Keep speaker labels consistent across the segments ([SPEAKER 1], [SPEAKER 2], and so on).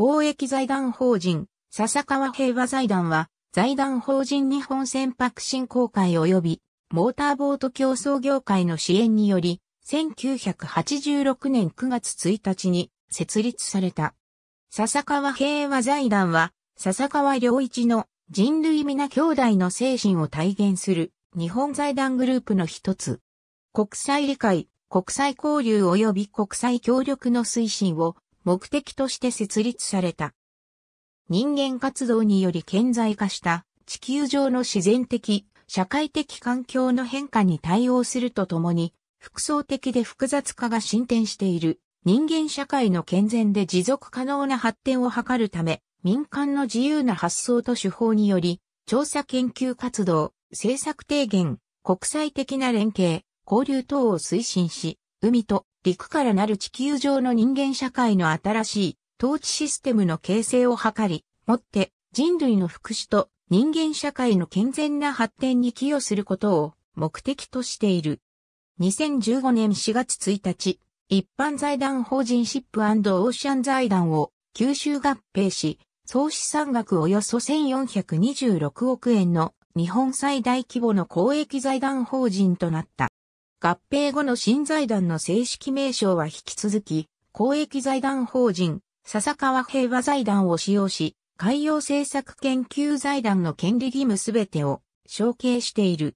[SPEAKER 1] 公益財団法人、笹川平和財団は、財団法人日本船舶振興会及び、モーターボート競争業界の支援により、1986年9月1日に設立された。笹川平和財団は、笹川良一の人類皆兄弟の精神を体現する日本財団グループの一つ。国際理解、国際交流及び国際協力の推進を目的として設立された。人間活動により顕在化した地球上の自然的、社会的環境の変化に対応するとともに、複層的で複雑化が進展している人間社会の健全で持続可能な発展を図るため、民間の自由な発想と手法により、調査研究活動、政策提言、国際的な連携、交流等を推進し、海と陸からなる地球上の人間社会の新しい統治システムの形成を図り、もって人類の福祉と人間社会の健全な発展に寄与することを目的としている。2015年4月1日、一般財団法人シップオーシャン財団を九州合併し、総資産額およそ1426億円の日本最大規模の公益財団法人となった。合併後の新財団の正式名称は引き続き、公益財団法人、笹川平和財団を使用し、海洋政策研究財団の権利義務すべてを承継している。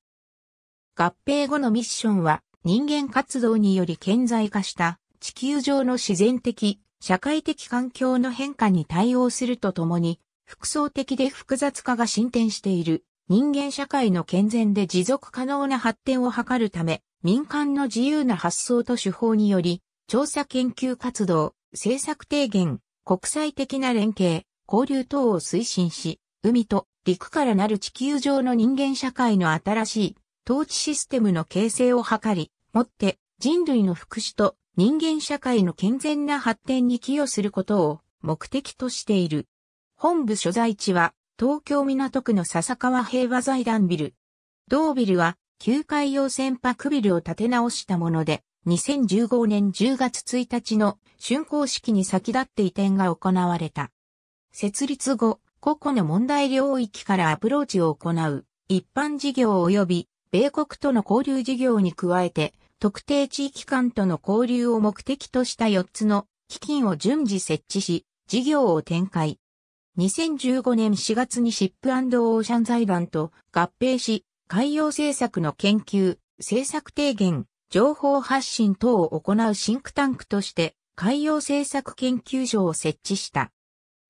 [SPEAKER 1] 合併後のミッションは、人間活動により顕在化した地球上の自然的、社会的環境の変化に対応するとともに、複層的で複雑化が進展している人間社会の健全で持続可能な発展を図るため、民間の自由な発想と手法により、調査研究活動、政策提言、国際的な連携、交流等を推進し、海と陸からなる地球上の人間社会の新しい統治システムの形成を図り、もって人類の福祉と人間社会の健全な発展に寄与することを目的としている。本部所在地は東京港区の笹川平和財団ビル。同ビルは旧海洋船舶ビルを建て直したもので、2015年10月1日の竣工式に先立って移転が行われた。設立後、個々の問題領域からアプローチを行う、一般事業及び米国との交流事業に加えて、特定地域間との交流を目的とした4つの基金を順次設置し、事業を展開。2015年4月にシップオーシャン財団と合併し、海洋政策の研究、政策提言、情報発信等を行うシンクタンクとして海洋政策研究所を設置した。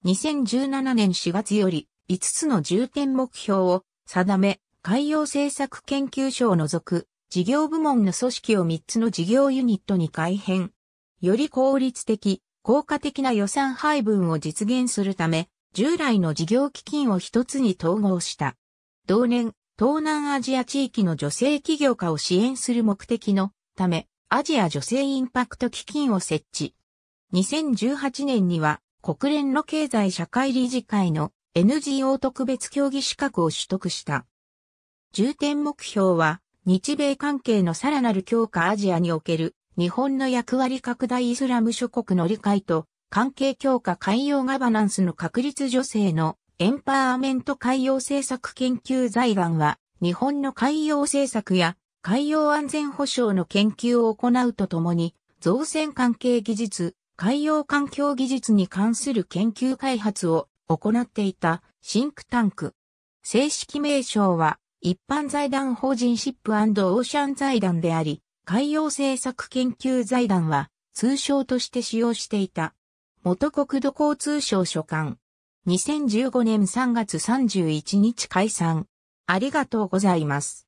[SPEAKER 1] 2017年4月より5つの重点目標を定め、海洋政策研究所を除く事業部門の組織を3つの事業ユニットに改編。より効率的、効果的な予算配分を実現するため、従来の事業基金を一つに統合した。同年、東南アジア地域の女性起業家を支援する目的のため、アジア女性インパクト基金を設置。2018年には、国連の経済社会理事会の NGO 特別協議資格を取得した。重点目標は、日米関係のさらなる強化アジアにおける日本の役割拡大イスラム諸国の理解と関係強化海洋ガバナンスの確立女性のエンパーメント海洋政策研究財団は、日本の海洋政策や海洋安全保障の研究を行うとともに、造船関係技術、海洋環境技術に関する研究開発を行っていたシンクタンク。正式名称は一般財団法人シップオーシャン財団であり、海洋政策研究財団は通称として使用していた。元国土交通省所管、2015年3月31日解散。ありがとうございます。